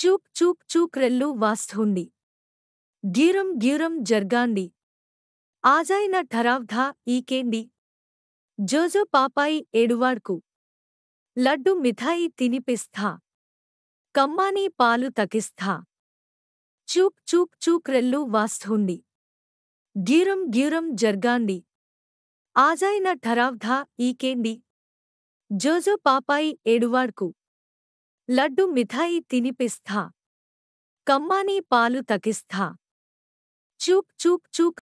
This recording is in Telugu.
చూక్ చూక్ చూక్ రెల్లు వాస్తుంది గీరం గీరం జర్గాండి ఆజాయిన ఠరావ్ధా ఈకేండి జోజో పాపాయి ఏడువాడ్కు లడ్డు మిఠాయి తినిపిస్థా కమ్మానీ పాలు తకిస్థా చూక్ చూక్ చూక్ రెల్లు వాస్తుంది గీరం గీరం జర్గాండి ఆజాయిన ఠరావ్ధా ఈకేండి జోజో పాపాయి ఏడువాడ్కు లడ్డు మిఠాయి తినిపిస్థా కమ్మానీ పాలు తకిస్థా చూక్ చూక్ చూక్